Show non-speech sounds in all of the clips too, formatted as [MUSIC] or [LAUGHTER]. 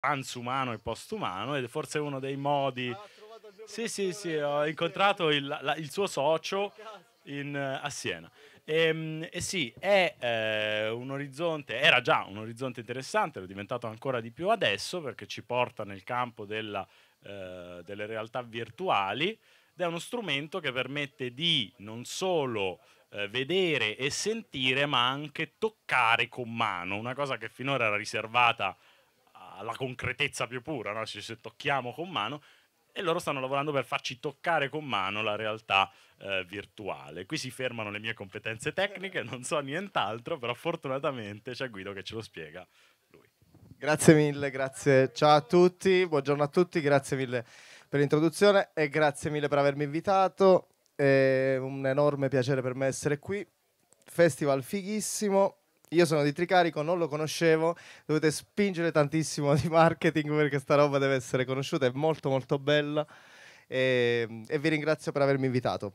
transumano e postumano ed è forse uno dei modi. Ah, sì, sì, sì, eh, ho incontrato il, la, il suo socio in, eh, a Siena. E, ehm, e sì, è eh, un orizzonte, era già un orizzonte interessante, è diventato ancora di più adesso perché ci porta nel campo della, eh, delle realtà virtuali ed è uno strumento che permette di non solo eh, vedere e sentire ma anche toccare con mano, una cosa che finora era riservata a alla concretezza più pura, no? se, tocchiamo con mano, e loro stanno lavorando per farci toccare con mano la realtà eh, virtuale. Qui si fermano le mie competenze tecniche, non so nient'altro, però fortunatamente c'è Guido che ce lo spiega lui. Grazie mille, grazie. Ciao a tutti, buongiorno a tutti, grazie mille per l'introduzione e grazie mille per avermi invitato. È un enorme piacere per me essere qui. Festival fighissimo, io sono di Tricarico, non lo conoscevo, dovete spingere tantissimo di marketing perché sta roba deve essere conosciuta, è molto molto bella e, ehm, e vi ringrazio per avermi invitato.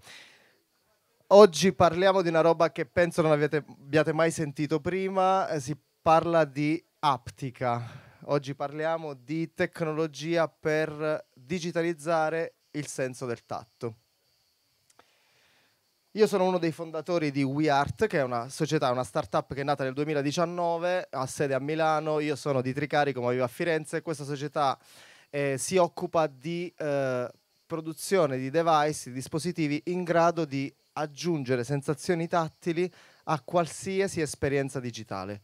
Oggi parliamo di una roba che penso non avete, abbiate mai sentito prima, eh, si parla di aptica. Oggi parliamo di tecnologia per digitalizzare il senso del tatto. Io sono uno dei fondatori di WeArt, che è una società, una startup che è nata nel 2019, ha sede a Milano, io sono di Tricarico, ma vivo a Firenze. Questa società eh, si occupa di eh, produzione di device, di dispositivi in grado di aggiungere sensazioni tattili a qualsiasi esperienza digitale.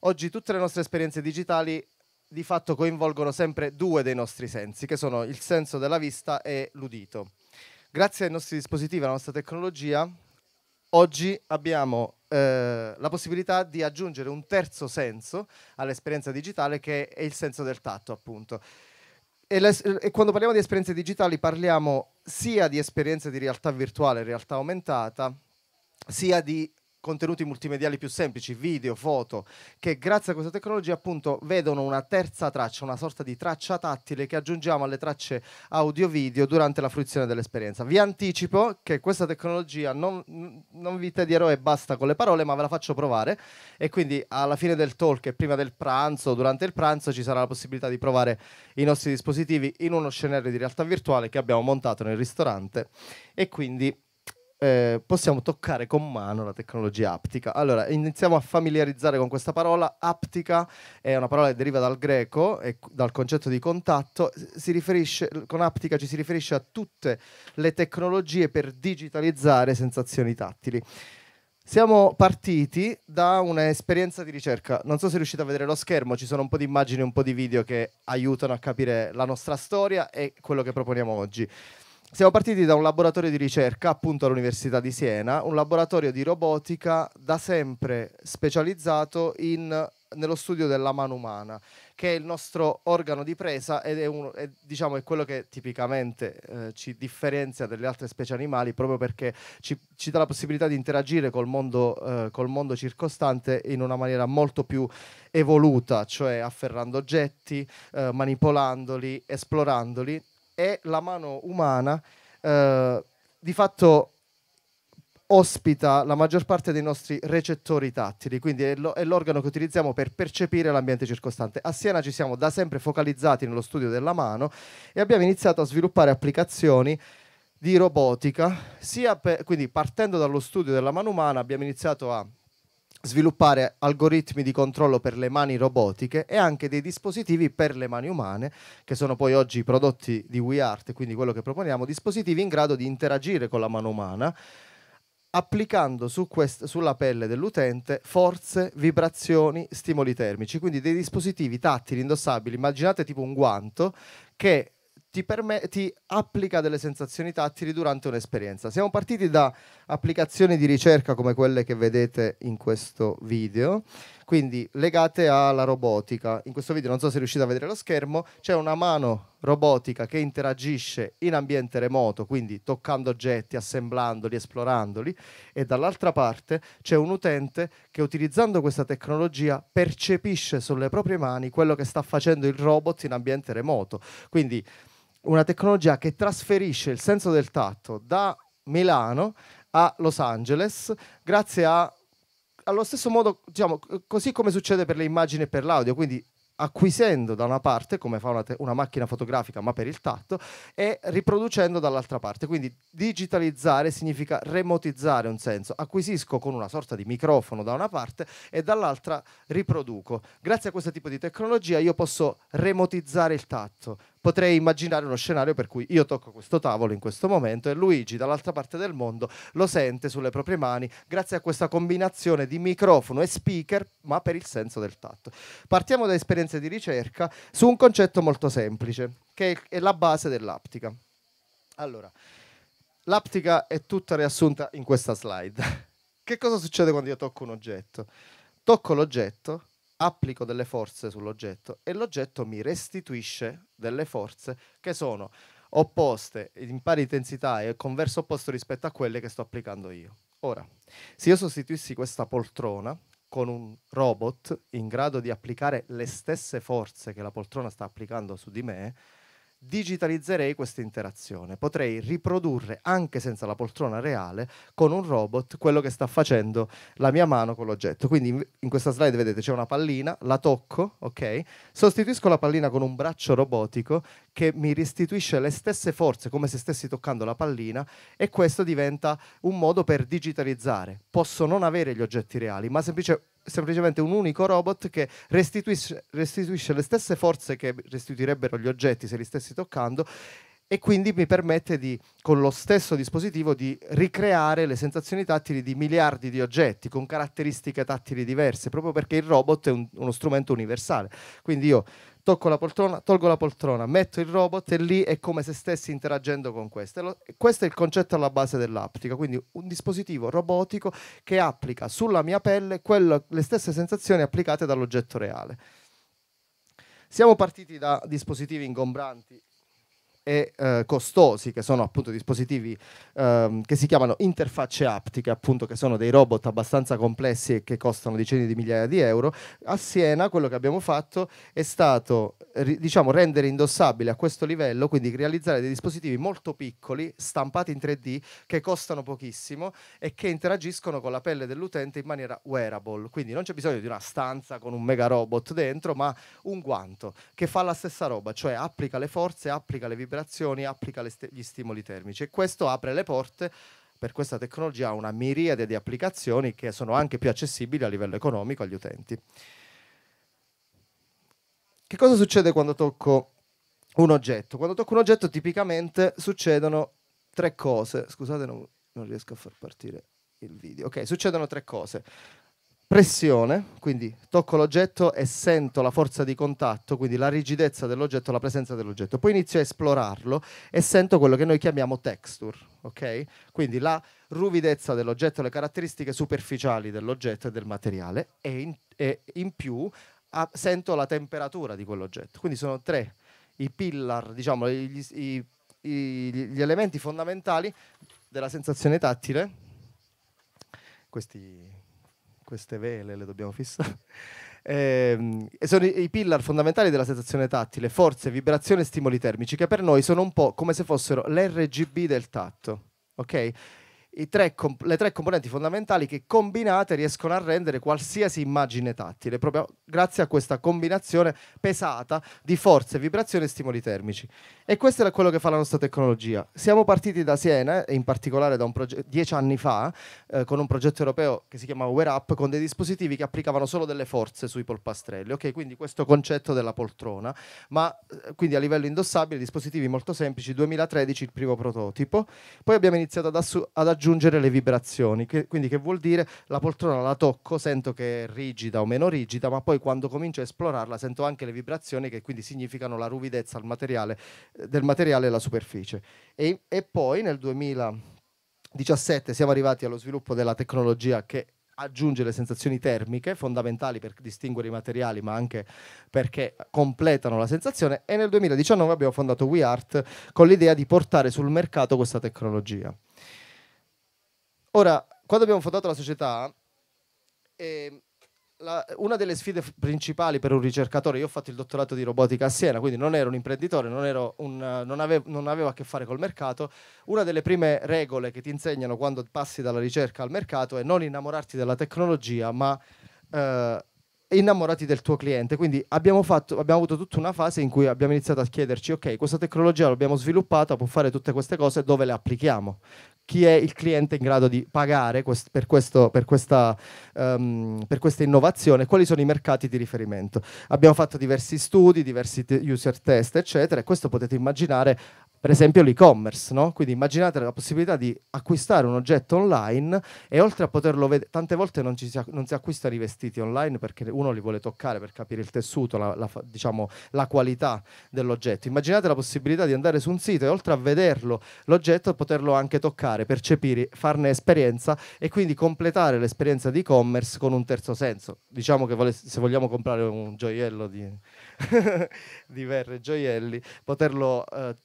Oggi tutte le nostre esperienze digitali di fatto coinvolgono sempre due dei nostri sensi, che sono il senso della vista e l'udito. Grazie ai nostri dispositivi, alla nostra tecnologia, oggi abbiamo eh, la possibilità di aggiungere un terzo senso all'esperienza digitale che è il senso del tatto, appunto. E, le, e, quando parliamo di esperienze digitali parliamo sia di esperienze di realtà virtuale, realtà aumentata, sia di contenuti multimediali più semplici, video, foto, che grazie a questa tecnologia appunto vedono una terza traccia, una sorta di traccia tattile che aggiungiamo alle tracce audio-video durante la fruizione dell'esperienza. Vi anticipo che questa tecnologia non, non vi tedierò e basta con le parole, ma ve la faccio provare e quindi alla fine del talk e prima del pranzo, durante il pranzo ci sarà la possibilità di provare i nostri dispositivi in uno scenario di realtà virtuale che abbiamo montato nel ristorante e quindi eh, possiamo toccare con mano la tecnologia aptica. Allora, iniziamo a familiarizzare con questa parola. Aptica è una parola che deriva dal greco e dal concetto di contatto. Riferisce, con aptica ci si riferisce a tutte le tecnologie per digitalizzare sensazioni tattili. Siamo partiti da un'esperienza di ricerca. Non so se riuscite a vedere lo schermo, ci sono un po' di immagini e un po' di video che aiutano a capire la nostra storia e quello che proponiamo oggi. Siamo partiti da un laboratorio di ricerca appunto all'Università di Siena, un laboratorio di robotica da sempre specializzato in, nello studio della mano umana, che è il nostro organo di presa ed è, un, è, diciamo, è quello che tipicamente eh, ci differenzia dalle altre specie animali proprio perché ci, ci dà la possibilità di interagire col mondo, eh, col mondo circostante in una maniera molto più evoluta, cioè afferrando oggetti, eh, manipolandoli, esplorandoli è la mano umana eh, di fatto ospita la maggior parte dei nostri recettori tattili, quindi è, lo, è l'organo che utilizziamo per percepire l'ambiente circostante. A Siena ci siamo da sempre focalizzati nello studio della mano e abbiamo iniziato a sviluppare applicazioni di robotica, sia per, quindi partendo dallo studio della mano umana abbiamo iniziato a sviluppare algoritmi di controllo per le mani robotiche e anche dei dispositivi per le mani umane, che sono poi oggi i prodotti di WeArt, quindi quello che proponiamo, dispositivi in grado di interagire con la mano umana applicando su quest- sulla pelle dell'utente forze, vibrazioni, stimoli termici, quindi dei dispositivi tattili indossabili, immaginate tipo un guanto che ti, perme- ti applica delle sensazioni tattili durante un'esperienza. Siamo partiti da applicazioni di ricerca come quelle che vedete in questo video, quindi legate alla robotica. In questo video, non so se riuscite a vedere lo schermo, c'è una mano robotica che interagisce in ambiente remoto, quindi toccando oggetti, assemblandoli, esplorandoli, e dall'altra parte c'è un utente che utilizzando questa tecnologia percepisce sulle proprie mani quello che sta facendo il robot in ambiente remoto. Quindi una tecnologia che trasferisce il senso del tatto da Milano a Los Angeles grazie a allo stesso modo, diciamo, così come succede per le immagini e per l'audio, quindi acquisendo da una parte, come fa una, te- una, macchina fotografica, ma per il tatto, e riproducendo dall'altra parte. Quindi digitalizzare significa remotizzare un senso. Acquisisco con una sorta di microfono da una parte e dall'altra riproduco. Grazie a questo tipo di tecnologia io posso remotizzare il tatto, potrei immaginare uno scenario per cui io tocco questo tavolo in questo momento e Luigi dall'altra parte del mondo lo sente sulle proprie mani grazie a questa combinazione di microfono e speaker, ma per il senso del tatto. Partiamo da esperienze di ricerca su un concetto molto semplice, che è la base dell'aptica. Allora, l'aptica è tutta riassunta in questa slide. [LAUGHS] Che cosa succede quando io tocco un oggetto? Tocco l'oggetto, applico delle forze sull'oggetto e l'oggetto mi restituisce delle forze che sono opposte in pari intensità e con verso opposto rispetto a quelle che sto applicando io. Ora, se io sostituissi questa poltrona con un robot in grado di applicare le stesse forze che la poltrona sta applicando su di me, digitalizzerei questa interazione. Potrei riprodurre anche senza la poltrona reale con un robot quello che sta facendo la mia mano con l'oggetto. Quindi in, questa slide vedete c'è una pallina, la tocco, ok? Sostituisco la pallina con un braccio robotico che mi restituisce le stesse forze come se stessi toccando la pallina e questo diventa un modo per digitalizzare. Posso non avere gli oggetti reali, ma semplicemente semplicemente un unico robot che restituisce, restituisce le stesse forze che restituirebbero gli oggetti se li stessi toccando e quindi mi permette di, con lo stesso dispositivo di ricreare le sensazioni tattili di miliardi di oggetti con caratteristiche tattili diverse, proprio perché il robot è un, uno strumento universale. Quindi io tocco la poltrona, tolgo la poltrona, metto il robot e lì è come se stessi interagendo con questo. Questo è il concetto alla base dell'aptica, quindi un dispositivo robotico che applica sulla mia pelle quello, le stesse sensazioni applicate dall'oggetto reale. Siamo partiti da dispositivi ingombranti e eh, costosi, che sono appunto dispositivi ehm, che si chiamano interfacce aptiche, appunto che sono dei robot abbastanza complessi e che costano decine di migliaia di euro, a Siena quello che abbiamo fatto è stato ri- diciamo, rendere indossabile a questo livello, quindi realizzare dei dispositivi molto piccoli, stampati in 3D, che costano pochissimo e che interagiscono con la pelle dell'utente in maniera wearable, quindi non c'è bisogno di una stanza con un mega robot dentro, ma un guanto che fa la stessa roba, cioè applica le forze, applica le vibrazioni, vibrazioni, applica st- gli stimoli termici e questo apre le porte per questa tecnologia a una miriade di applicazioni che sono anche più accessibili a livello economico agli utenti. Che cosa succede quando tocco un oggetto? Quando tocco un oggetto tipicamente succedono tre cose. Scusate, non, non riesco a far partire il video. Ok, succedono tre cose pressione, quindi tocco l'oggetto e sento la forza di contatto, quindi la rigidezza dell'oggetto, la presenza dell'oggetto. Poi inizio a esplorarlo e sento quello che noi chiamiamo texture, ok? Quindi la ruvidezza dell'oggetto, le caratteristiche superficiali dell'oggetto e del materiale e in, e in più a, sento la temperatura di quell'oggetto. Quindi sono tre i pillar, diciamo, gli, i, i, gli elementi fondamentali della sensazione tattile. Questi queste vele le dobbiamo fissare. [LAUGHS] E, ehm, e sono i, i pillar fondamentali della sensazione tattile, forze, vibrazione e stimoli termici, che per noi sono un po' come se fossero l'RGB del tatto. Ok? Tre comp- le tre componenti fondamentali che combinate riescono a rendere qualsiasi immagine tattile, proprio grazie a questa combinazione pesata di forze, vibrazioni e stimoli termici. E questo era quello che fa la nostra tecnologia. Siamo partiti da Siena, in particolare proge- dieci anni fa, eh, con un progetto europeo che si chiamava Wear Up, con dei dispositivi che applicavano solo delle forze sui polpastrelli. Ok, quindi questo concetto della poltrona, ma eh, quindi a livello indossabile, dispositivi molto semplici. 2013 il primo prototipo. Poi abbiamo iniziato ad, assu- ad aggiungere le vibrazioni, che, quindi che vuol dire la poltrona la tocco, sento che è rigida o meno rigida, ma poi quando comincio a esplorarla sento anche le vibrazioni che quindi significano la ruvidezza al materiale del materiale alla superficie. E, e poi nel 2017 siamo arrivati allo sviluppo della tecnologia che aggiunge le sensazioni termiche, fondamentali per distinguere i materiali, ma anche perché completano la sensazione. E nel 2019 abbiamo fondato WeArt con l'idea di portare sul mercato questa tecnologia. Ora, quando abbiamo fondato la società, eh, la, una delle sfide principali per un ricercatore, io ho fatto il dottorato di robotica a Siena, quindi non ero un imprenditore, non, ero un, non, avevo, non, avevo, a che fare col mercato, una delle prime regole che ti insegnano quando passi dalla ricerca al mercato è non innamorarti della tecnologia, ma eh, innamorati del tuo cliente. Quindi abbiamo, fatto, abbiamo avuto tutta una fase in cui abbiamo iniziato a chiederci, ok, questa tecnologia l'abbiamo sviluppata, può fare tutte queste cose, dove le applichiamo? chi è il cliente in grado di pagare quest- per, questo, per, questa, um, per, questa, innovazione, quali sono i mercati di riferimento. Abbiamo fatto diversi studi, diversi t- user test, eccetera, e questo potete immaginare per esempio l'e-commerce, no? quindi immaginate la possibilità di acquistare un oggetto online e oltre a poterlo vedere, tante volte non, si, non si acquista rivestiti online perché uno li vuole toccare per capire il tessuto, la, la, diciamo, la qualità dell'oggetto, immaginate la possibilità di andare su un sito e oltre a vederlo l'oggetto poterlo anche toccare, percepire, farne esperienza e quindi completare l'esperienza di e-commerce con un terzo senso, diciamo che se vogliamo comprare un gioiello di [LAUGHS] di verre e gioielli, poterlo eh,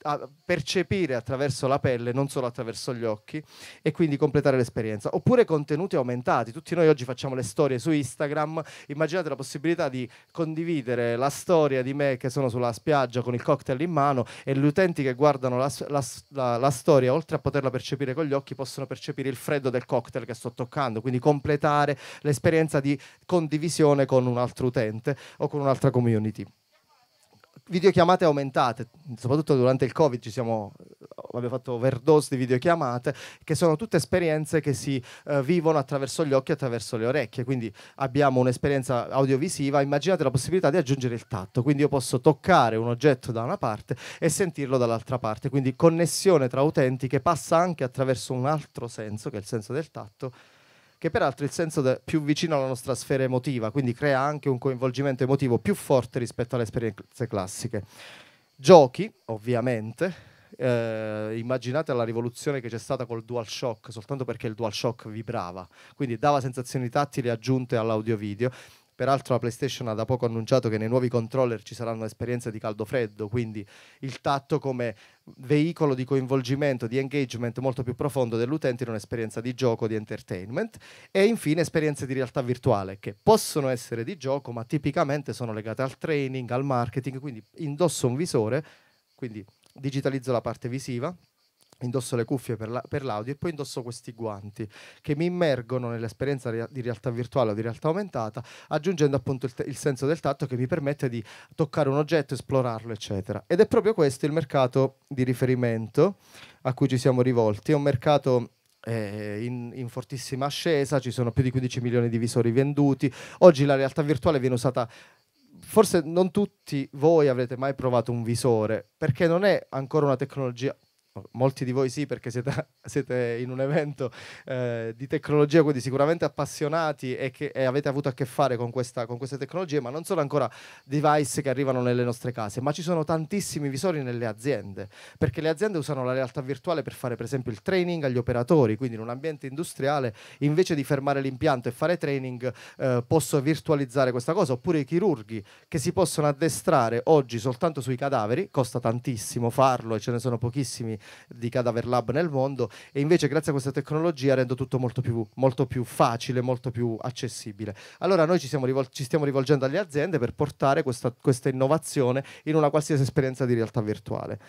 percepire attraverso la pelle, non solo attraverso gli occhi, e quindi completare l'esperienza. Oppure contenuti aumentati. Tutti noi oggi facciamo le storie su Instagram. Immaginate la possibilità di condividere la storia di me che sono sulla spiaggia con il cocktail in mano e gli utenti che guardano la, la, la, la storia, oltre a poterla percepire con gli occhi, possono percepire il freddo del cocktail che sto toccando. Quindi completare l'esperienza di condivisione con un altro utente o con un'altra community videochiamate aumentate, soprattutto durante il Covid ci siamo abbiamo fatto overdose di videochiamate, che sono tutte esperienze che si uh, vivono attraverso gli occhi e attraverso le orecchie. Quindi abbiamo un'esperienza audiovisiva, immaginate la possibilità di aggiungere il tatto, quindi io posso toccare un oggetto da una parte e sentirlo dall'altra parte, quindi connessione tra utenti che passa anche attraverso un altro senso, che è il senso del tatto, che peraltro è il senso de- più vicino alla nostra sfera emotiva, quindi crea anche un coinvolgimento emotivo più forte rispetto alle esperienze classiche. Giochi, ovviamente. Eh, immaginate la rivoluzione che c'è stata col DualShock soltanto perché il DualShock vibrava, quindi dava sensazioni tattili aggiunte all'audio video Peraltro la PlayStation ha da poco annunciato che nei nuovi controller ci saranno esperienze di caldo-freddo, quindi il tatto come veicolo di coinvolgimento, di engagement molto più profondo dell'utente in un'esperienza di gioco, di entertainment e infine esperienze di realtà virtuale che possono essere di gioco ma tipicamente sono legate al training, al marketing, quindi indosso un visore, quindi digitalizzo la parte visiva, indosso le cuffie per, la, per, l'audio e poi indosso questi guanti che mi immergono nell'esperienza rea- di realtà virtuale o di realtà aumentata, aggiungendo appunto il, t- il, senso del tatto che mi permette di toccare un oggetto, esplorarlo, eccetera. Ed è proprio questo il mercato di riferimento a cui ci siamo rivolti, è un mercato eh, in, in, fortissima ascesa, ci sono più di 15 milioni di visori venduti, oggi la realtà virtuale viene usata... Forse non tutti voi avrete mai provato un visore, perché non è ancora una tecnologia Molti di voi sì, perché siete, [LAUGHS] siete in un evento eh, di tecnologia, quindi sicuramente appassionati e, che, e avete avuto a che fare con, questa, con, queste tecnologie, ma non sono ancora device che arrivano nelle nostre case, ma ci sono tantissimi visori nelle aziende, perché le aziende usano la realtà virtuale per fare per esempio il training agli operatori, quindi in un ambiente industriale invece di fermare l'impianto e fare training eh, posso virtualizzare questa cosa, oppure i chirurghi che si possono addestrare oggi soltanto sui cadaveri, costa tantissimo farlo e ce ne sono pochissimi di Cadaver Lab nel mondo e invece grazie a questa tecnologia rendo tutto molto più, molto più facile, molto più accessibile. Allora noi ci, rivol- ci stiamo rivolgendo alle aziende per portare questa, questa innovazione in una qualsiasi esperienza di realtà virtuale.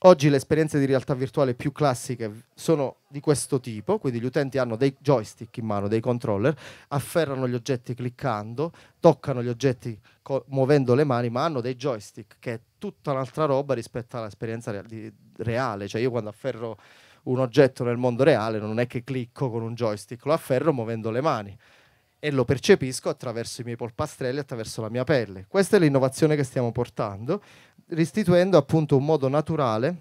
Oggi le esperienze di realtà virtuale più classiche sono di questo tipo, quindi gli utenti hanno dei joystick in mano, dei controller, afferrano gli oggetti cliccando, toccano gli oggetti muovendo le mani, ma hanno dei joystick che è tutta un'altra roba rispetto all'esperienza re reale, cioè io quando afferro un oggetto nel mondo reale non è che clicco con un joystick, lo afferro muovendo le mani e lo percepisco attraverso i miei polpastrelli, attraverso la mia pelle. Questa è l'innovazione che stiamo portando, restituendo appunto un modo naturale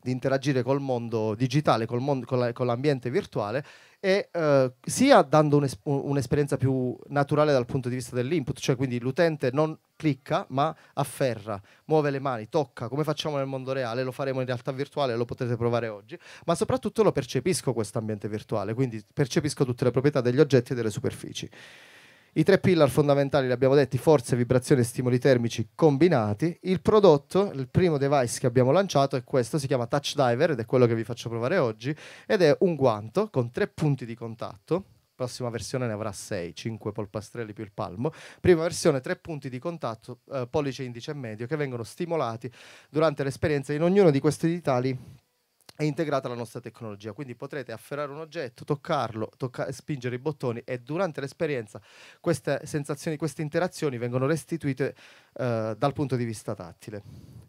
di interagire col mondo digitale, col mondo, con l'ambiente virtuale e eh, sia dando un'es- un'esperienza più naturale dal punto di vista dell'input, cioè quindi l'utente non clicca ma afferra, muove le mani, tocca, come facciamo nel mondo reale, lo faremo in realtà virtuale, lo potete provare oggi, ma soprattutto lo percepisco questo ambiente virtuale, quindi percepisco tutte le proprietà degli oggetti e delle superfici. I tre pillar fondamentali li abbiamo detti, forza, vibrazione e stimoli termici combinati. Il prodotto, il primo device che abbiamo lanciato è questo, si chiama Touch Diver ed è quello che vi faccio provare oggi ed è un guanto con tre punti di contatto. Prossima versione ne avrà 6, 5 polpastrelli più il palmo. Prima versione, tre punti di contatto, eh, pollice, indice e medio, che vengono stimolati durante l'esperienza. In ognuno di questi digitali è integrata la nostra tecnologia, quindi potrete afferrare un oggetto, toccarlo, tocca- spingere i bottoni e durante l'esperienza queste sensazioni, queste interazioni vengono restituite eh, dal punto di vista tattile.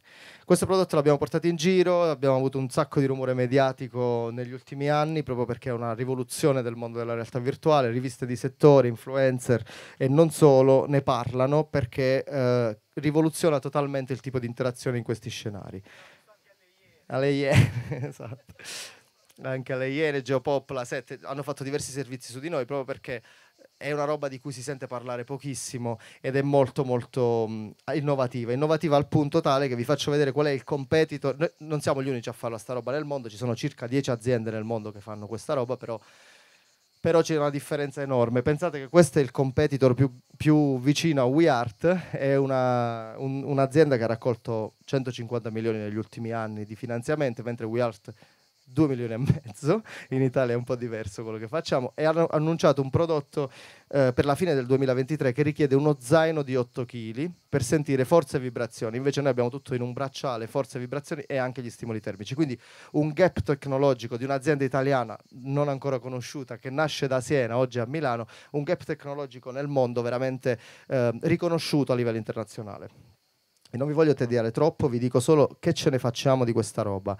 Questo prodotto l'abbiamo portato in giro, abbiamo avuto un sacco di rumore mediatico negli ultimi anni proprio perché è una rivoluzione del mondo della realtà virtuale, riviste di settore, influencer e non solo ne parlano perché eh, rivoluziona totalmente il tipo di interazione in questi scenari alle Iene, [LAUGHS] esatto. Anche alle Iene, Geopop, la 7 hanno fatto diversi servizi su di noi proprio perché è una roba di cui si sente parlare pochissimo ed è molto molto mh, mm, innovativa, innovativa al punto tale che vi faccio vedere qual è il competitor, noi non siamo gli unici a farla sta roba nel mondo, ci sono circa 10 aziende nel mondo che fanno questa roba, però però c'è una differenza enorme. Pensate che questo è il competitor più, più vicino a WeArt, è una, un, un'azienda che ha raccolto 150 milioni negli ultimi anni di finanziamento, mentre WeArt 2 milioni e mezzo, in Italia è un po' diverso quello che facciamo, e hanno annunciato un prodotto eh, per la fine del 2023 che richiede uno zaino di 8 kg per sentire forze e vibrazioni, invece noi abbiamo tutto in un bracciale, forze e vibrazioni e anche gli stimoli termici, quindi un gap tecnologico di un'azienda italiana non ancora conosciuta che nasce da Siena, oggi a Milano, un gap tecnologico nel mondo veramente eh, riconosciuto a livello internazionale. E non vi voglio tediare troppo, vi dico solo che ce ne facciamo di questa roba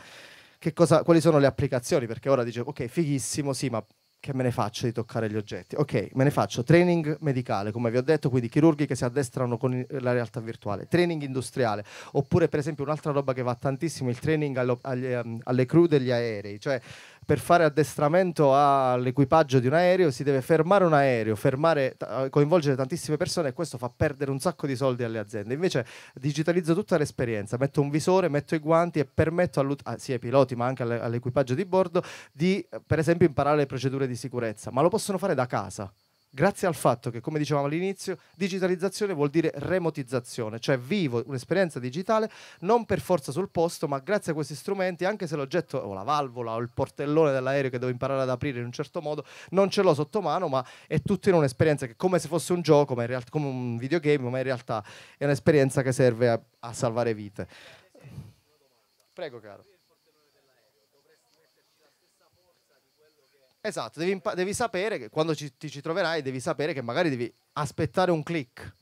cosa, quali sono le applicazioni, perché ora dice, ok, fighissimo, sì, ma che me ne faccio di toccare gli oggetti? Ok, me ne faccio training medicale, come vi ho detto, quindi chirurghi che si addestrano con la realtà virtuale, training industriale, oppure per esempio un'altra roba che va tantissimo, il training allo, agli, um, alle crew degli aerei, cioè per fare addestramento all'equipaggio di un aereo si deve fermare un aereo, fermare, coinvolgere tantissime persone e questo fa perdere un sacco di soldi alle aziende. Invece digitalizzo tutta l'esperienza, metto un visore, metto i guanti e permetto ah, sia ai piloti ma anche all'equipaggio di bordo di per esempio imparare le procedure di sicurezza, ma lo possono fare da casa grazie al fatto che, come dicevamo all'inizio, digitalizzazione vuol dire remotizzazione, cioè vivo un'esperienza digitale non per forza sul posto, ma grazie a questi strumenti, anche se l'oggetto o la valvola o il portellone dell'aereo che devo imparare ad aprire in un certo modo, non ce l'ho sotto mano, ma è tutto in un'esperienza che come se fosse un gioco, ma in realtà, come un videogame, ma in realtà è un'esperienza che serve a, a salvare vite. Prego, caro. Esatto, devi, impa- devi sapere che quando ci, ti ci troverai devi sapere che magari devi aspettare un click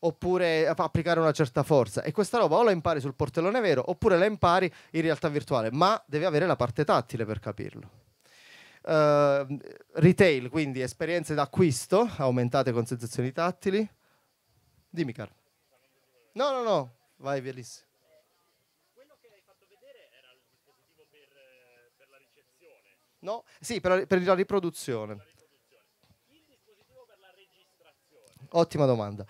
oppure applicare una certa forza e questa roba o la impari sul portellone vero oppure la impari in realtà virtuale, ma devi avere la parte tattile per capirlo. Uh, retail, quindi esperienze d'acquisto aumentate con sensazioni tattili. Dimmi, caro. No, no, no, vai, bellissimo. No? Sì, per la, per la riproduzione. Per la riproduzione. Il dispositivo per la registrazione. Ottima domanda.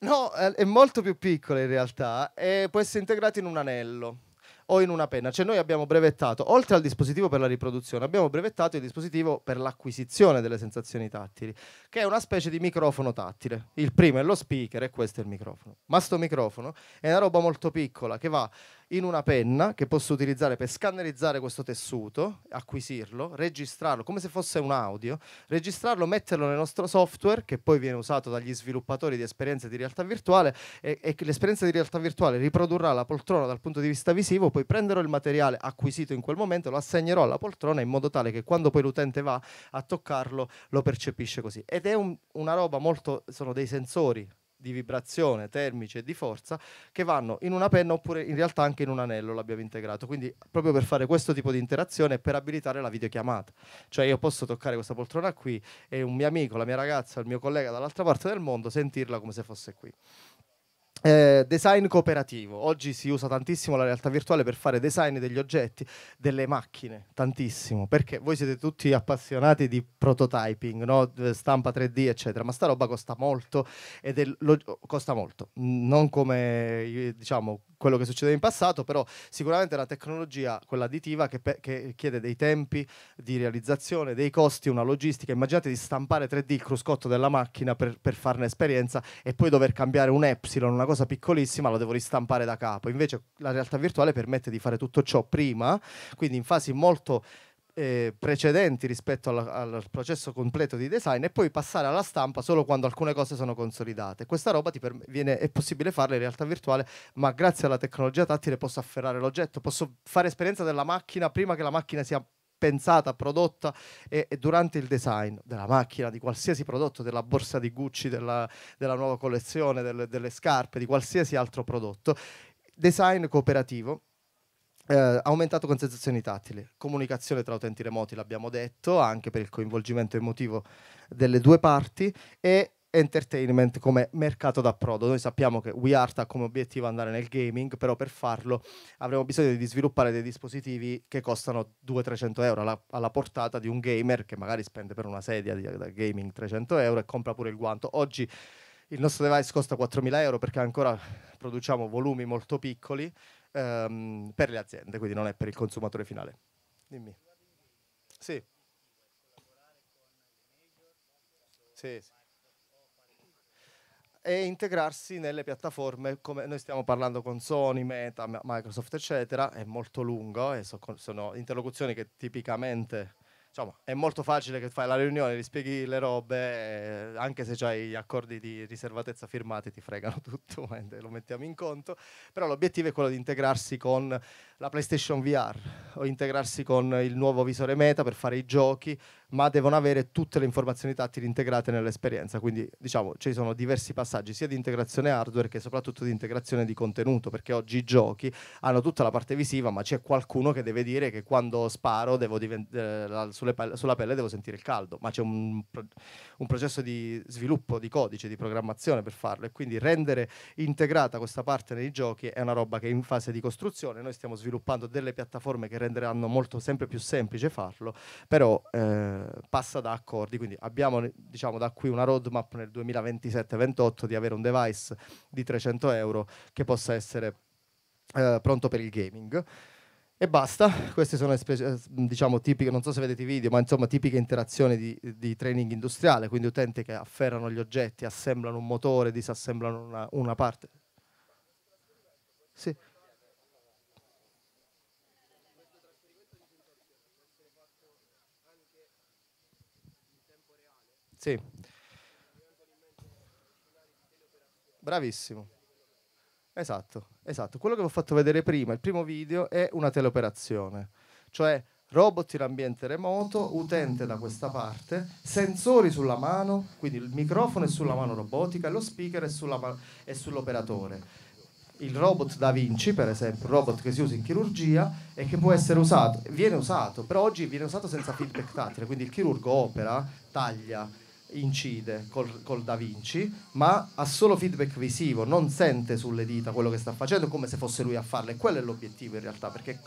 No, è molto più piccola in realtà e eh, può essere integrato in un anello o in una penna. Cioè noi abbiamo brevettato, oltre al dispositivo per la riproduzione, abbiamo brevettato il dispositivo per l'acquisizione delle sensazioni tattili, che è una specie di microfono tattile. Il primo è lo speaker e questo è il microfono. Ma sto microfono è una roba molto piccola che va in una penna che posso utilizzare per scannerizzare questo tessuto, acquisirlo, registrarlo come se fosse un audio, registrarlo, metterlo nel nostro software che poi viene usato dagli sviluppatori di esperienze di realtà virtuale e, e l'esperienza di realtà virtuale riprodurrà la poltrona dal punto di vista visivo, poi prenderò il materiale acquisito in quel momento, lo assegnerò alla poltrona in modo tale che quando poi l'utente va a toccarlo lo percepisce così. Ed è un, una roba molto, sono dei sensori di vibrazione, termici e di forza che vanno in una penna oppure in realtà anche in un anello l'abbiamo integrato. Quindi proprio per fare questo tipo di interazione e per abilitare la videochiamata. Cioè io posso toccare questa poltrona qui e un mio amico, la mia ragazza, il mio collega dall'altra parte del mondo sentirla come se fosse qui. Eh, design cooperativo. Oggi si usa tantissimo la realtà virtuale per fare design degli oggetti, delle macchine, tantissimo, perché voi siete tutti appassionati di prototyping, no? Eh, stampa 3D, eccetera, ma sta roba costa molto, ed è lo... costa molto, non come eh, diciamo, quello che succedeva in passato, però sicuramente la tecnologia, quella additiva, che, pe- che, chiede dei tempi di realizzazione, dei costi, una logistica. Immaginate di stampare 3D il cruscotto della macchina per, per fare un'esperienza e poi dover cambiare un epsilon, una cosa piccolissima, la devo ristampare da capo. Invece la realtà virtuale permette di fare tutto ciò prima, quindi in fasi molto eh, precedenti rispetto al, al, processo completo di design e poi passare alla stampa solo quando alcune cose sono consolidate. Questa roba viene, è possibile farla in realtà virtuale, ma grazie alla tecnologia tattile posso afferrare l'oggetto, posso fare esperienza della macchina prima che la macchina sia pensata, prodotta e, e, durante il design della macchina, di qualsiasi prodotto, della borsa di Gucci, della, della nuova collezione, delle, delle scarpe, di qualsiasi altro prodotto. Design cooperativo eh, aumentato con sensazioni tattili, comunicazione tra utenti remoti, l'abbiamo detto, anche per il coinvolgimento emotivo delle due parti e entertainment come mercato d'approdo. Noi sappiamo che WeArt ha come obiettivo andare nel gaming, però per farlo avremo bisogno di sviluppare dei dispositivi che costano 200-300 euro alla, alla, portata di un gamer che magari spende per una sedia di, da gaming 300 euro e compra pure il guanto. Oggi il nostro device costa 4.000 euro perché ancora produciamo volumi molto piccoli ehm, per le aziende, quindi non è per il consumatore finale. Dimmi. Sì. Sì, sì e integrarsi nelle piattaforme come noi stiamo parlando con Sony, Meta, Microsoft, eccetera, è molto lungo e so, sono interlocuzioni che tipicamente diciamo, è molto facile che fai la riunione, gli spieghi le robe, eh, anche se hai gli accordi di riservatezza firmati ti fregano [LAUGHS] tutto, lo mettiamo in conto, però l'obiettivo è quello di integrarsi con la PlayStation VR o integrarsi con il nuovo visore Meta per fare i giochi, ma devono avere tutte le informazioni tattili integrate nell'esperienza. Quindi diciamo ci sono diversi passaggi sia di integrazione hardware che soprattutto di integrazione di contenuto, perché oggi i giochi hanno tutta la parte visiva, ma c'è qualcuno che deve dire che quando sparo divent- eh, pe- sulla pelle devo sentire il caldo, ma c'è un, pro- un processo di sviluppo di codice, di programmazione per farlo e quindi rendere integrata questa parte nei giochi è una roba che è in fase di costruzione, noi stiamo sviluppando sviluppando delle piattaforme che renderanno molto sempre più semplice farlo, però eh, passa da accordi, quindi abbiamo diciamo, da qui una roadmap nel 2027-28 di avere un device di 300 euro che possa essere eh, pronto per il gaming. E basta, queste sono diciamo tipiche, non so se vedete i video, ma insomma tipiche interazioni di, di, training industriale, quindi utenti che afferrano gli oggetti, assemblano un motore, disassemblano una, una parte. Sì. Sì. Bravissimo. Esatto, esatto. Quello che vi ho fatto vedere prima, il primo video, è una teleoperazione. Cioè robot in ambiente remoto, utente da questa parte, sensori sulla mano, quindi il microfono è sulla mano robotica, lo speaker è, sulla, è sull'operatore. Il robot Da Vinci, per esempio, un robot che si usa in chirurgia e che può essere usato, viene usato, però oggi viene usato senza feedback tattile, quindi il chirurgo opera, taglia, incide col, col, Da Vinci, ma ha solo feedback visivo, non sente sulle dita quello che sta facendo, come se fosse lui a farlo. E quello è l'obiettivo in realtà, perché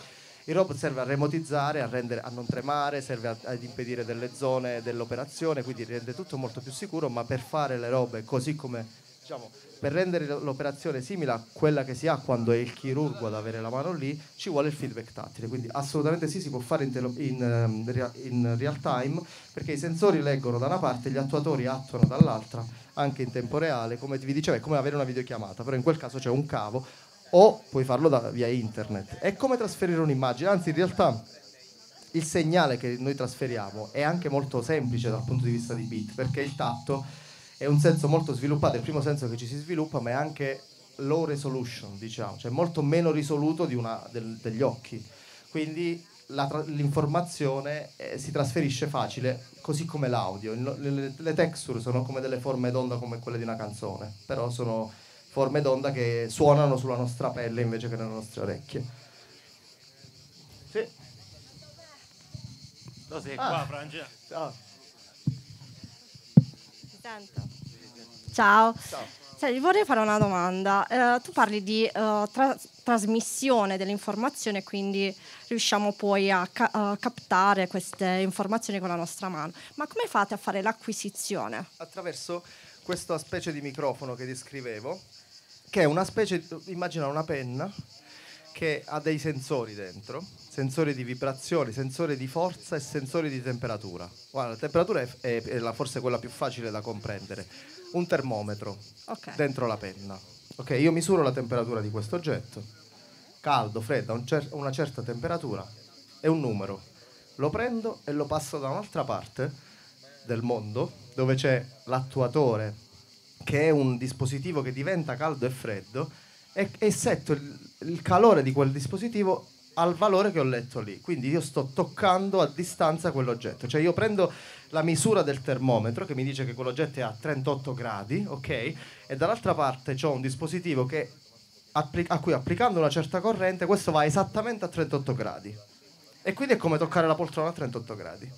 il robot serve a remotizzare, a, rendere, a non tremare, serve a, ad impedire delle zone dell'operazione, quindi rende tutto molto più sicuro, ma per fare le robe così come diciamo, per rendere l'operazione simile a quella che si ha quando è il chirurgo ad avere la mano lì, ci vuole il feedback tattile. Quindi assolutamente sì, si può fare in, in, ehm, in real time perché i sensori leggono da una parte gli attuatori attuano dall'altra, anche in tempo reale, come vi dicevo, è come avere una videochiamata, però in quel caso c'è un cavo o puoi farlo da, via internet. È come trasferire un'immagine, anzi in realtà il segnale che noi trasferiamo è anche molto semplice dal punto di vista di bit, perché il tatto è un senso molto sviluppato, è il primo senso che ci si sviluppa, ma è anche low resolution, diciamo, cioè molto meno risoluto una, del, degli occhi. Quindi tra- l'informazione eh, si trasferisce facile, così come l'audio. Il, le, le, texture sono come delle forme d'onda come quelle di una canzone, però sono forme d'onda che suonano sulla nostra pelle invece che nelle nostre orecchie. Sì. No, sei ah. Frangia. Ciao. Sento. Ciao. Ciao. Senti, vorrei fare una domanda. Uh, tu parli di uh, tra trasmissione dell'informazione, quindi riusciamo poi a ca uh, captare queste informazioni con la nostra mano. Ma come fate a fare l'acquisizione? Attraverso questa specie di microfono che descrivevo, che è una specie, immagina una penna che ha dei sensori dentro, sensori di vibrazione, sensori di forza e sensori di temperatura. Guarda, la temperatura è, è, è la, forse quella più facile da comprendere. Un termometro okay. dentro la penna. Ok, io misuro la temperatura di questo oggetto, caldo, freddo, un cer- una certa temperatura è un numero. Lo prendo e lo passo da un'altra parte del mondo dove c'è l'attuatore che è un dispositivo che diventa caldo e freddo e, e setto il, il calore di quel dispositivo al valore che ho letto lì. Quindi io sto toccando a distanza quell'oggetto. Cioè io prendo la misura del termometro che mi dice che quell'oggetto è a 38 gradi, ok? E dall'altra parte ho un dispositivo che, a cui applicando una certa corrente questo va esattamente a 38 gradi. E quindi è come toccare la poltrona a 38 gradi.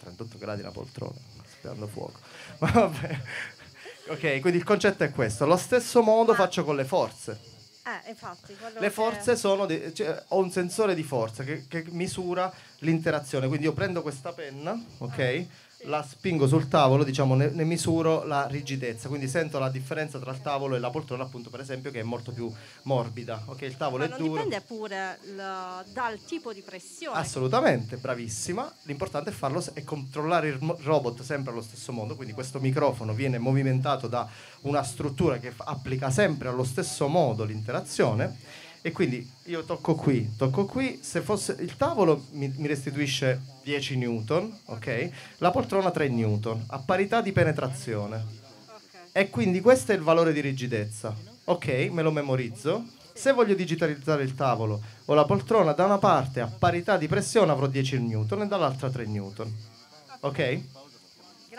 38 gradi la poltrona, sperando fuoco. Ma [LAUGHS] vabbè. Ok, quindi il concetto è questo. Lo stesso modo Ma... faccio con le forze. Eh, infatti. Le forze che... sono... De- cioè, ho un sensore di forza che, che misura l'interazione. Quindi io prendo questa penna, ok? Ah la spingo sul tavolo, diciamo, ne, ne, misuro la rigidezza, quindi sento la differenza tra il tavolo e la poltrona, appunto, per esempio, che è molto più morbida. Ok, il tavolo Ma è duro. dipende pure la, dal tipo di pressione. Assolutamente, bravissima. L'importante è farlo e controllare il robot sempre allo stesso modo, quindi questo microfono viene movimentato da una struttura che applica sempre allo stesso modo l'interazione e quindi io tocco qui, tocco qui, se fosse il tavolo mi, mi restituisce 10 newton, ok? La poltrona 3 newton, a parità di penetrazione. E quindi questo è il valore di rigidezza. Ok, me lo memorizzo. Se voglio digitalizzare il tavolo o la poltrona, da una parte a parità di pressione avrò 10 newton e dall'altra 3 newton. Ok?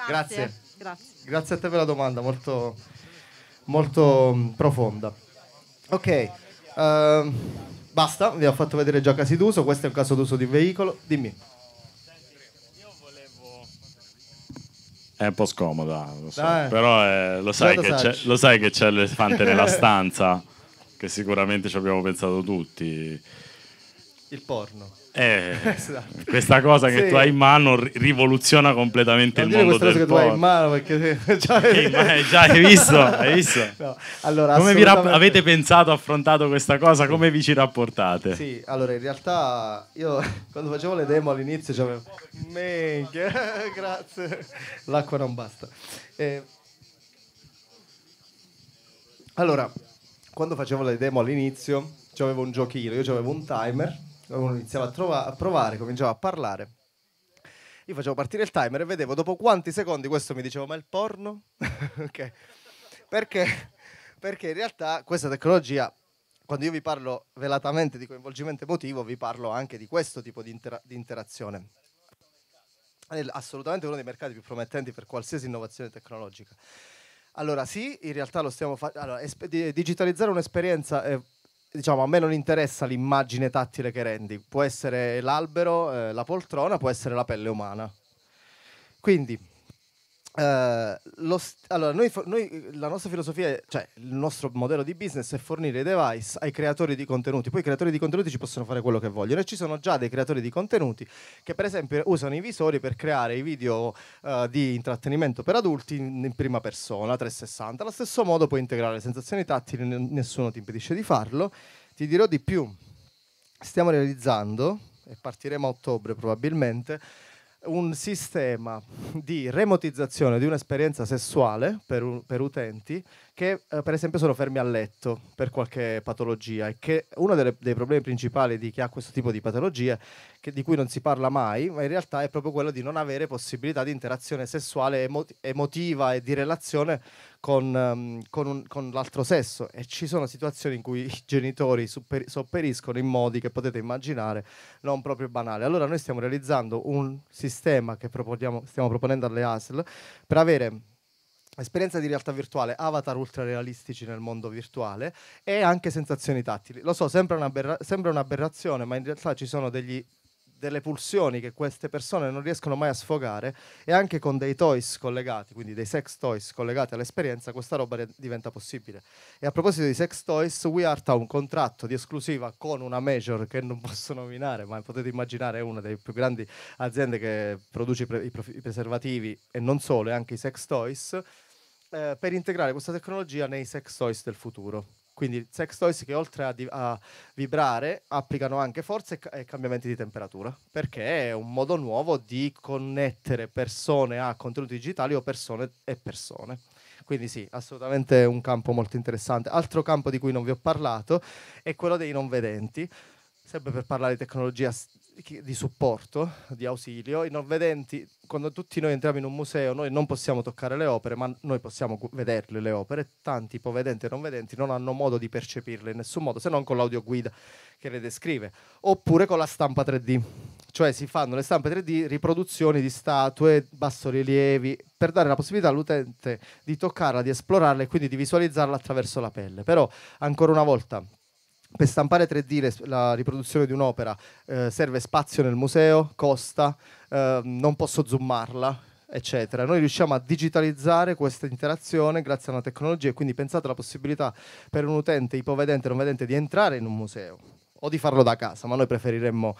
Grazie. Grazie. Grazie a te per la domanda, molto, molto profonda. Ok. Uh, basta, vi ho fatto vedere già casi d'uso, questo è un caso d'uso di un veicolo, dimmi. È un po' scomoda, lo so. però eh, lo, sai lo, sai che c'è, l'elefante nella [LAUGHS] stanza, che sicuramente ci abbiamo pensato tutti il porno. Eh, esatto. Questa cosa che sì. tu hai in mano rivoluziona completamente non il mondo del porno. questa cosa che tu hai in mano perché [LAUGHS] già, eh, già hai visto, hai visto? [LAUGHS] No. Allora, Come vi rapp- avete pensato, affrontato questa cosa? Come vi ci rapportate? Sì, allora in realtà io [LAUGHS] quando facevo le demo all'inizio c'avevo... Minchia, grazie. L'acqua non basta. Eh, allora, quando facevo le demo all'inizio c'avevo un giochino, io avevo un timer uno iniziava a, trova- a provare, cominciava a parlare. Io facevo partire il timer e vedevo dopo quanti secondi questo mi diceva ma il porno? [LAUGHS] ok. Perché? Perché in realtà questa tecnologia quando io vi parlo velatamente di coinvolgimento emotivo, vi parlo anche di questo tipo di, intera- di, interazione. È assolutamente uno dei mercati più promettenti per qualsiasi innovazione tecnologica. Allora, sì, in realtà lo stiamo facendo. Allora, esp- digitalizzare un'esperienza è diciamo, a me non interessa l'immagine tattile che rendi, può essere l'albero, eh, la poltrona, può essere la pelle umana. Quindi Uh, st- allora, noi, noi, la nostra filosofia, è, cioè il nostro modello di business è fornire i device ai creatori di contenuti. Poi i creatori di contenuti ci possono fare quello che vogliono e ci sono già dei creatori di contenuti che per esempio usano i visori per creare i video uh, di intrattenimento per adulti in, in, prima persona, 360. Allo stesso modo puoi integrare le sensazioni tattili, n- nessuno ti impedisce di farlo. Ti dirò di più, stiamo realizzando, e partiremo a ottobre probabilmente, un sistema di remotizzazione di un'esperienza sessuale per, per utenti che eh, per esempio sono fermi a letto per qualche patologia e che uno delle, dei problemi principali di chi ha questo tipo di patologie, che, di cui non si parla mai, ma in realtà è proprio quello di non avere possibilità di interazione sessuale emo- emotiva e di relazione con, um, con, un, con, l'altro sesso e ci sono situazioni in cui i genitori super- sopperiscono in modi che potete immaginare non proprio banali. Allora noi stiamo realizzando un sistema che stiamo proponendo alle ASL per avere Esperienza di realtà virtuale, avatar ultra realistici nel mondo virtuale e anche sensazioni tattili. Lo so, sembra, un'aberra- sembra un'aberrazione, ma in realtà ci sono degli delle pulsioni che queste persone non riescono mai a sfogare e anche con dei toys collegati, quindi dei sex toys collegati all'esperienza, questa roba re- diventa possibile. E a proposito di sex toys, WeArt ha un contratto di esclusiva con una major che non [LAUGHS] posso nominare, ma potete immaginare è una delle più grandi aziende che produce i, pre- i, pre- i preservativi e non solo, e anche i sex toys eh, per integrare questa tecnologia nei sex toys del futuro. Quindi sex toys che oltre a, di- a vibrare applicano anche forze e, ca- e, cambiamenti di temperatura, perché è un modo nuovo di connettere persone a contenuti digitali o persone e persone. Quindi sì, assolutamente un campo molto interessante. Altro campo di cui non vi ho parlato è quello dei non vedenti, sempre per parlare di tecnologia di supporto, di ausilio. I non vedenti, quando tutti noi entriamo in un museo, noi non possiamo toccare le opere, ma noi possiamo vederle le opere. Tanti ipovedenti e non vedenti non hanno modo di percepirle in nessun modo, se non con l'audioguida che le descrive, oppure con la stampa 3D. Cioè si fanno le stampe 3D, riproduzioni di statue, bassorilievi, per dare la possibilità all'utente di toccarla, di esplorarla e quindi di visualizzarla attraverso la pelle. Però, ancora una volta, per stampare 3D la riproduzione di un'opera eh, serve spazio nel museo, costa, eh, non posso zoomarla, eccetera. Noi riusciamo a digitalizzare questa interazione grazie a una tecnologia e quindi pensate alla possibilità per un utente ipovedente o non vedente di entrare in un museo o di farlo da casa, ma noi preferiremmo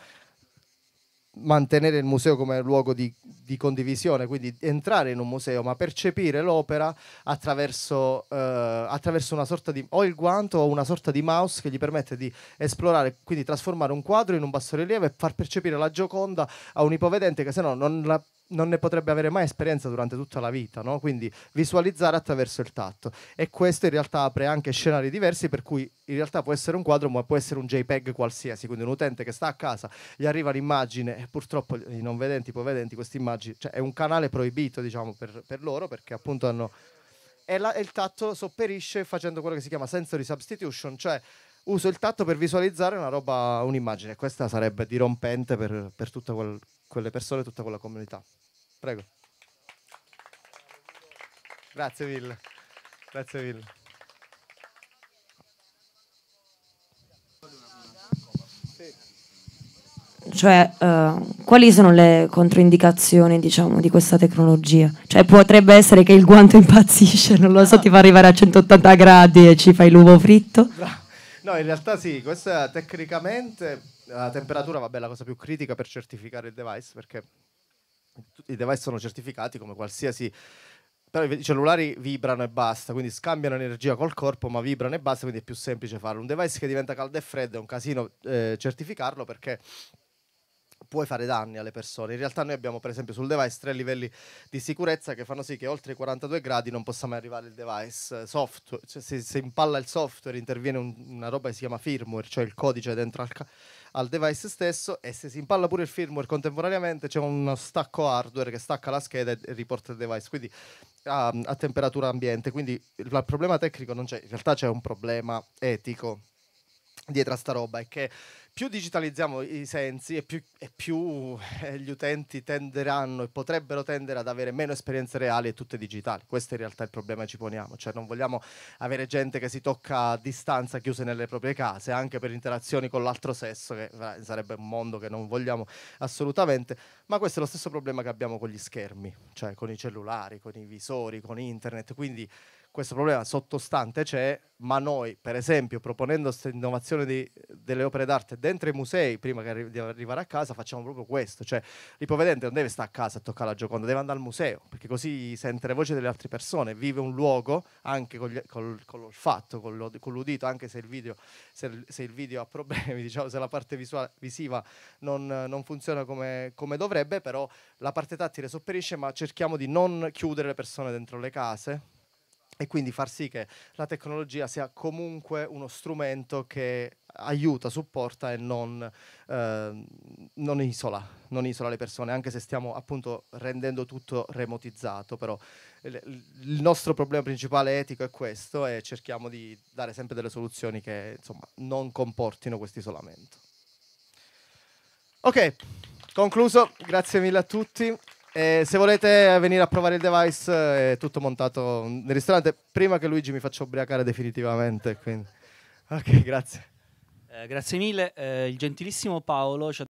mantenere il museo come luogo di, di, condivisione, quindi entrare in un museo, ma percepire l'opera attraverso, eh, attraverso, una sorta di o il guanto o una sorta di mouse che gli permette di esplorare, quindi trasformare un quadro in un bassorilievo e far percepire la Gioconda a un ipovedente che se no non la non ne potrebbe avere mai esperienza durante tutta la vita, no? quindi visualizzare attraverso il tatto. E questo in realtà apre anche scenari diversi per cui in realtà può essere un quadro ma può essere un JPEG qualsiasi, quindi un utente che sta a casa, gli arriva l'immagine e purtroppo i non vedenti, i povedenti, queste immagini, cioè è un canale proibito diciamo per, per loro perché appunto hanno... E, la, e il tatto sopperisce facendo quello che si chiama sensory substitution, cioè uso il tatto per visualizzare una roba, un'immagine. Questa sarebbe dirompente per, per tutte quel, quelle persone, tutta quella comunità. Prego. Grazie mille. Grazie mille. Cioè, eh, quali sono le controindicazioni, diciamo, di questa tecnologia? Cioè, potrebbe essere che il guanto impazzisce, non lo so, ti fa arrivare a 180 gradi e ci fai l'uovo fritto? No, in realtà sì, questa tecnicamente la temperatura, vabbè, è la cosa più critica per certificare il device, perché i device sono certificati come qualsiasi però i cellulari vibrano e basta, quindi scambiano energia col corpo, ma vibrano e basta, quindi è più semplice farlo. un device che diventa caldo e freddo, è un casino eh, certificarlo perché puoi fare danni alle persone. In realtà noi abbiamo per esempio sul device tre livelli di sicurezza che fanno sì che oltre i 42 gradi non possa mai arrivare il device. Eh, software, cioè se, se, impalla il software interviene un, una roba che si chiama firmware, cioè il codice dentro al, al device stesso e se si impalla pure il firmware contemporaneamente c'è uno stacco hardware che stacca la scheda e riporta il device. Quindi a, a temperatura ambiente, quindi il, il problema tecnico non c'è, in realtà c'è un problema etico dietro a sta roba, è che più digitalizziamo i sensi e più, e più eh, gli utenti tenderanno e potrebbero tendere ad avere meno esperienze reali e tutte digitali. Questo è in realtà il problema che ci poniamo, cioè non vogliamo avere gente che si tocca a distanza chiuse nelle proprie case, anche per interazioni con l'altro sesso, che sarebbe un mondo che non vogliamo assolutamente, ma questo è lo stesso problema che abbiamo con gli schermi, cioè con i cellulari, con i visori, con internet, quindi questo problema sottostante c'è, ma noi, per esempio, proponendo questa innovazione di delle opere d'arte dentro i musei prima che arri- di arrivare a casa facciamo proprio questo, cioè l'ipovedente non deve stare a casa a toccare la Gioconda, deve andare al museo, perché così sente le voci delle altre persone, vive un luogo anche con, gli, col, con l'olfatto, con, con, l'udito, anche se il video, se, se il video ha problemi, [LAUGHS] diciamo, se la parte visuale, visiva non, non funziona come, come, dovrebbe, però la parte tattile sopperisce, ma cerchiamo di non chiudere le persone dentro le case e quindi far sì che la tecnologia sia comunque uno strumento che aiuta, supporta e non, eh, non, isola, non, isola, le persone, anche se stiamo appunto rendendo tutto remotizzato, però il nostro problema principale etico è questo e cerchiamo di dare sempre delle soluzioni che insomma, non comportino questo isolamento. Ok, concluso, grazie mille a tutti. Eh, se volete venire a provare il device, è tutto montato nel ristorante prima che Luigi mi faccia ubriacare definitivamente. Quindi. Ok, grazie. Eh, grazie mille, eh, il gentilissimo Paolo ci ha